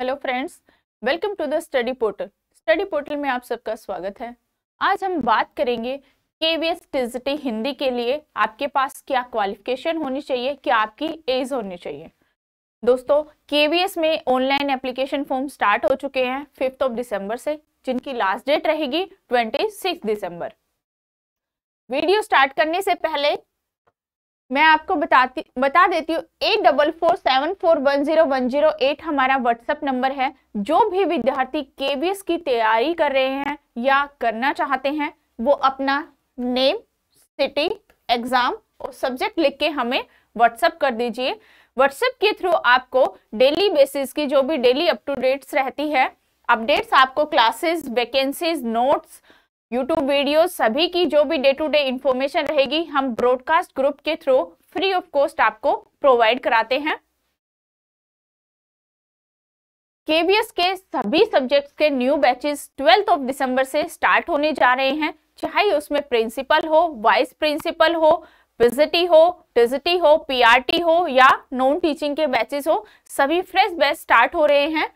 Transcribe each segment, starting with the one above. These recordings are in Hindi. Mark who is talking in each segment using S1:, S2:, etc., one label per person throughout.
S1: hello friends welcome to the study portal study portal में आप सबका स्वागत है आज हम बात करेंगे के वी हिंदी के लिए आपके पास क्या क्वालिफिकेशन होनी चाहिए क्या आपकी एज होनी चाहिए दोस्तों के में ऑनलाइन एप्लीकेशन फॉर्म स्टार्ट हो चुके हैं फिफ्थ ऑफ दिसंबर से जिनकी लास्ट डेट रहेगी ट्वेंटी दिसंबर वीडियो स्टार्ट करने से पहले मैं आपको बताती बता देती हूँ eight double four seven four one zero one zero eight हमारा व्हाट्सएप नंबर है जो भी विद्यार्थी केबीएस की तैयारी कर रहे हैं या करना चाहते हैं वो अपना नेम सिटी एग्जाम और सब्जेक्ट लिख के हमें व्हाट्सअप कर दीजिए व्हाट्सएप के थ्रू आपको डेली बेसिस की जो भी डेली अप टू डेट्स रहती है अपडेट्स आपको classes vacancies notes YouTube video सभी की जो भी डे टू डे इंफॉर्मेशन रहेगी हम ब्रॉडकास्ट ग्रुप के थ्रू फ्री ऑफ कॉस्ट आपको प्रोवाइड कराते हैं केवीएस के सभी सब्जेक्ट्स के न्यू बैचेस ट्वेल्थ ऑफ दिसंबर से स्टार्ट होने जा रहे हैं चाहे उसमें प्रिंसिपल हो वाइस प्रिंसिपल हो विजिटी हो डिजिटी हो पीआरटी हो या नॉन टीचिंग के बैचेस हो सभी फ्रेश बैच स्टार्ट हो रहे हैं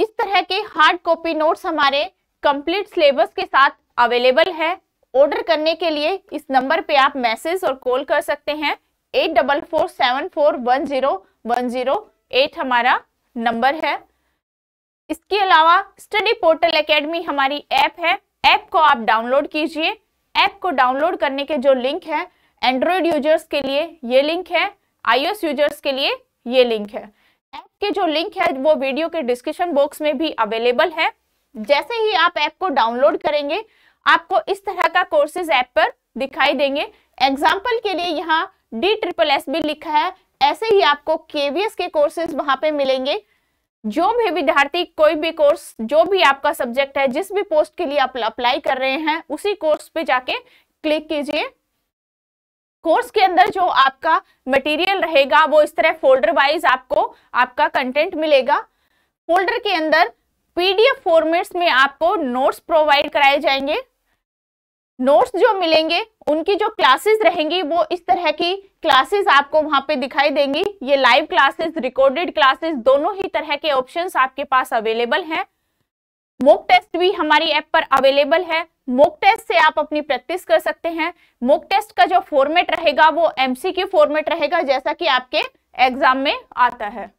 S1: इस तरह के हार्ड कॉपी नोट्स हमारे कंप्लीट सिलेबस के साथ अवेलेबल है ऑर्डर करने के लिए इस नंबर पे आप मैसेज और कॉल कर सकते हैं eight double four seven four one zero one zero eight हमारा नंबर है इसके अलावा स्टडी पोर्टल एकेडमी हमारी ऐप है ऐप को आप डाउनलोड कीजिए ऐप को डाउनलोड करने के जो लिंक है एंड्रॉयड यूजर्स के लिए ये लिंक है आई यूजर्स के लिए ये लिंक है ऐप के जो लिंक है वो वीडियो के डिस्क्रिप्शन बॉक्स में भी अवेलेबल है जैसे ही आप ऐप को डाउनलोड करेंगे आपको इस तरह का कोर्सेज ऐप पर दिखाई देंगे एग्जाम्पल के लिए यहाँ डी ट्रिपल एस भी लिखा है ऐसे ही आपको केवीएस के कोर्सेज वहां पे मिलेंगे जो भी विद्यार्थी कोई भी कोर्स जो भी आपका सब्जेक्ट है जिस भी पोस्ट के लिए आप अप्लाई कर रहे हैं उसी कोर्स पे जाके क्लिक कीजिए कोर्स के अंदर जो आपका मटेरियल रहेगा वो इस तरह फोल्डर वाइज आपको आपका कंटेंट मिलेगा फोल्डर के अंदर पीडीएफ फॉर्मेट्स में आपको नोट्स प्रोवाइड कराए जाएंगे नोट्स जो मिलेंगे उनकी जो क्लासेस रहेंगी वो इस तरह की क्लासेस आपको वहां पे दिखाई देंगी ये लाइव क्लासेस रिकॉर्डेड क्लासेस दोनों ही तरह के ऑप्शंस आपके पास अवेलेबल हैं मोक टेस्ट भी हमारी ऐप पर अवेलेबल है मोक टेस्ट से आप अपनी प्रैक्टिस कर सकते हैं मोक टेस्ट का जो फॉर्मेट रहेगा वो एमसीक्यू फॉर्मेट रहेगा जैसा कि आपके एग्जाम में आता है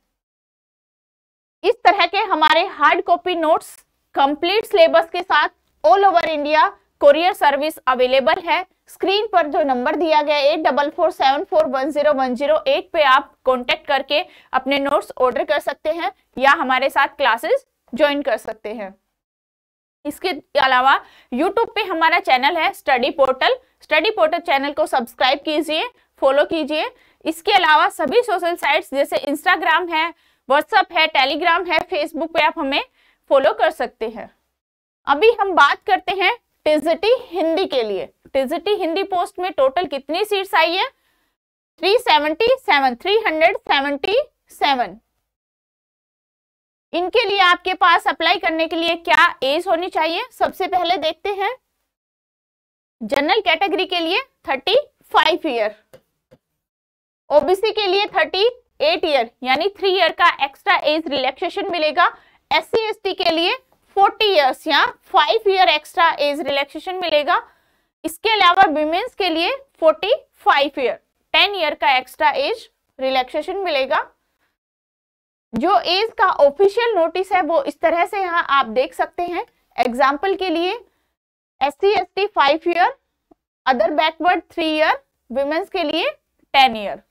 S1: इस तरह के हमारे hard copy notes complete syllabus के साथ all over India courier service available है स्क्रीन पर जो नंबर दिया गया eight double four seven four one zero one zero eight पे आप कॉन्टेक्ट करके अपने नोट्स ऑर्डर कर सकते हैं या हमारे साथ क्लासेस ज्वाइन कर सकते हैं इसके अलावा YouTube पे हमारा चैनल है study portal study portal channel को सब्सक्राइब कीजिए फॉलो कीजिए इसके अलावा सभी सोशल साइट्स जैसे इंस्टाग्राम है व्हाट्सएप है टेलीग्राम है फेसबुक पे आप हमें फॉलो कर सकते हैं अभी हम बात करते हैं टिजिटी हिंदी के लिए टिजिटी हिंदी पोस्ट में टोटल कितनी सीट्स आई है three seventy seven three hundred seventy seven इनके लिए आपके पास अप्लाई करने के लिए क्या एज होनी चाहिए सबसे पहले देखते हैं जनरल कैटेगरी के लिए थर्टी फाइव ईयर ओबीसी के लिए थर्टी एट ईयर यानी थ्री ईयर का एक्स्ट्रा एज रिलैक्सेशन मिलेगा एस सी के लिए फोर्टी ईयर्स या five year extra age relaxation मिलेगा इसके अलावा वीमेन्स के लिए forty five year ten year का एक्स्ट्रा एज रिलैक्सेशन मिलेगा जो एज का ऑफिशियल नोटिस है वो इस तरह से यहाँ आप देख सकते हैं एग्जाम्पल के लिए S C S T five year other backward three year women's के लिए टेन ईयर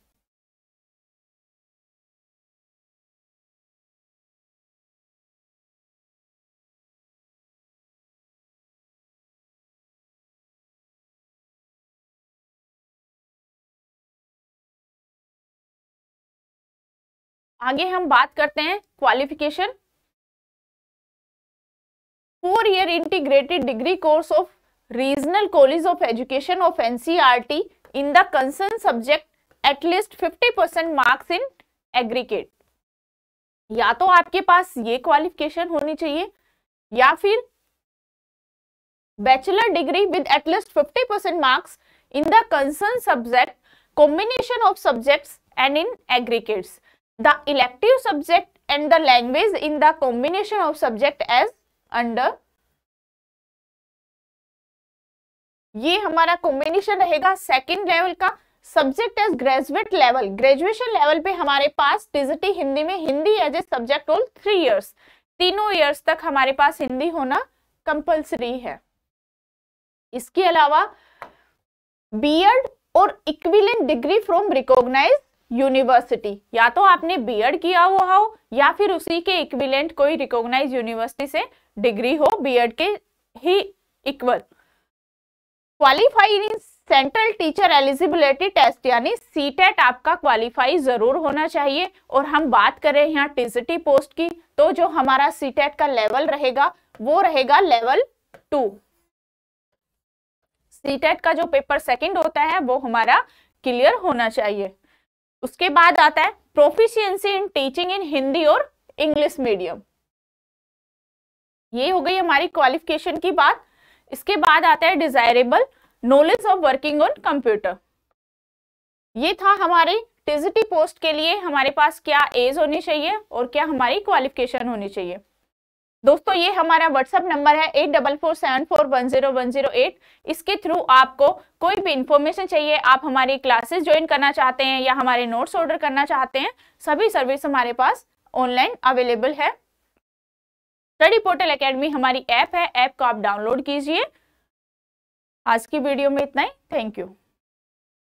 S1: आगे हम बात करते हैं qualification four year integrated degree course of regional college of education of NCERT in the concern subject at least 50 percent marks in aggregate या तो आपके पास ये क्वालिफिकेशन होनी चाहिए या फिर bachelor degree with at least 50 percent marks in the concern subject combination of subject and in aggregates the elective subject and the language in the combination of subject as under ये हमारा कॉम्बिनेशन रहेगा सेकेंड लेवल का subject as graduate level graduation level पे हमारे पास डिजिटी हिंदी में Hindi as a subject role three years तीनों इयर्स तक हमारे पास हिंदी होना कंपलसरी है इसके अलावा बीएड और equivalent degree from recognise university या तो आपने बी किया हुआ हो या फिर उसी के इक्विलेंट कोई रिकॉग्नाइज यूनिवर्सिटी से डिग्री हो बीएड के ही equal qualified in central teacher eligibility test यानी सी टेट e आपका क्वालिफाई जरूर होना चाहिए और हम बात करें यहाँ टीजीटी पोस्ट की तो जो हमारा सी टेट e का लेवल रहेगा वो रहेगा लेवल टू सी टेट का जो पेपर सेकंड होता है वो हमारा क्लियर होना चाहिए उसके बाद आता है proficiency in teaching in Hindi और इंग्लिश मीडियम ये हो गई हमारी क्वालिफिकेशन की बात इसके बाद आता है desirable knowledge of working on computer ये था हमारी टीजीटी पोस्ट के लिए हमारे पास क्या एज होनी चाहिए और क्या हमारी क्वालिफिकेशन होनी चाहिए दोस्तों ये हमारा व्हाट्सअप नंबर है eight double four seven four one zero one zero eight इसके थ्रू आपको कोई भी इन्फॉर्मेशन चाहिए आप हमारी क्लासेस ज्वाइन करना चाहते हैं या हमारे नोट्स ऑर्डर करना चाहते हैं सभी सर्विस हमारे पास ऑनलाइन अवेलेबल है स्टडी पोर्टल अकेडमी हमारी ऐप है ऐप को आप डाउनलोड कीजिए आज की वीडियो में इतना ही थैंक यू